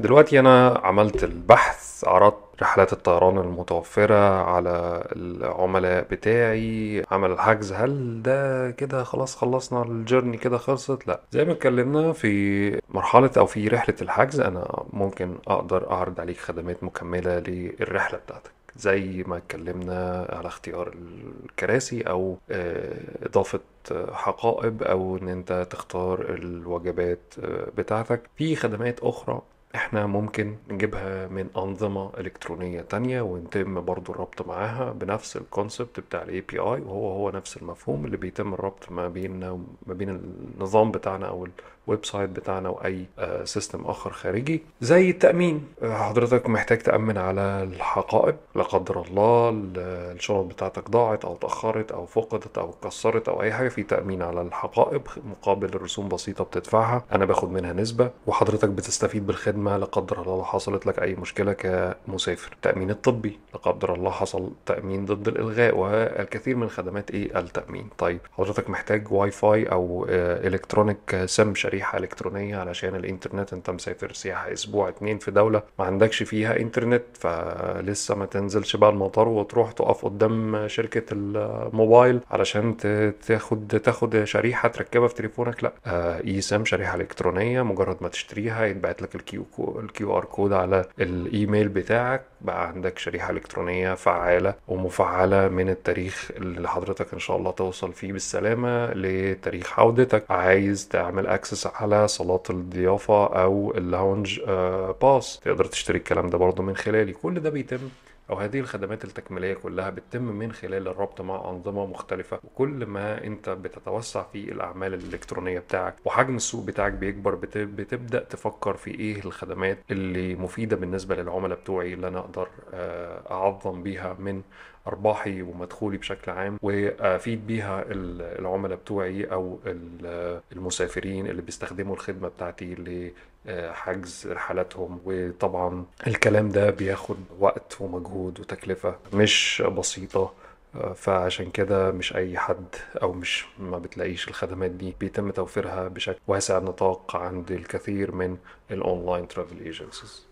دلوقتي انا عملت البحث عرضت رحلات الطيران المتوفرة على العملاء بتاعي عمل الحجز هل ده كده خلاص خلصنا الجيرني كده خلصت لا زي ما اتكلمنا في مرحلة او في رحلة الحجز انا ممكن اقدر اعرض عليك خدمات مكملة للرحلة بتاعتك زي ما اتكلمنا على اختيار الكراسي او آه، اضافه حقائب او ان انت تختار الوجبات آه، بتاعتك في خدمات اخرى احنا ممكن نجيبها من أنظمة إلكترونية تانية ونتم برضو الربط معاها بنفس الكونسبت بتاع الاي بي اي وهو هو نفس المفهوم اللي بيتم الربط ما بيننا ما بين النظام بتاعنا او الويب سايت بتاعنا واي سيستم آه، اخر خارجي زي التامين آه، حضرتك محتاج تامن على الحقائب لا قدر الله آه، الشنط بتاعتك ضاعت او تأخرت او فقدت او اتكسرت او اي حاجه في تامين على الحقائب مقابل رسوم بسيطه بتدفعها انا باخد منها نسبه وحضرتك بتستفيد بالخدمه ما لا قدر الله حصلت لك أي مشكلة كمسافر التأمين الطبي لا قدر الله حصل تأمين ضد الإلغاء والكثير من خدمات إيه التأمين طيب حضرتك محتاج واي فاي أو آه، إلكترونيك سم شريحة إلكترونية علشان الإنترنت أنت مسافر سياحة أسبوع اتنين في دولة ما عندكش فيها إنترنت فلسه ما تنزلش بقى المطار وتروح تقف قدام شركة الموبايل علشان تاخد تاخد شريحة تركبها في تليفونك لا آه، اي سم شريحة إلكترونية مجرد ما تشتريها يتبعت لك الكيو الكيو ار كود على الايميل بتاعك بقى عندك شريحه الكترونيه فعاله ومفعله من التاريخ اللي حضرتك ان شاء الله توصل فيه بالسلامه لتاريخ عودتك عايز تعمل اكسس على صالات الضيافه او اللاونج آه، باس تقدر تشتري الكلام ده برضه من خلالي كل ده بيتم أو هذه الخدمات التكميلية كلها بتتم من خلال الربط مع أنظمة مختلفة وكل ما أنت بتتوسع في الأعمال الإلكترونية بتاعك وحجم السوق بتاعك بيكبر بتبدأ تفكر في إيه الخدمات اللي مفيدة بالنسبة للعملاء بتوعي اللي أنا أقدر آه، أعظم بيها من ارباحي ومدخولي بشكل عام وافيد بيها العملاء بتوعي او المسافرين اللي بيستخدموا الخدمه بتاعتي لحجز آه، رحلاتهم وطبعا الكلام ده بياخد وقت ومجهود مجهود وتكلفة مش بسيطة فعشان كده مش اي حد او مش ما بتلاقيش الخدمات دي بيتم توفيرها بشكل واسع النطاق عند الكثير من الاونلاين ترافل ايجنسيز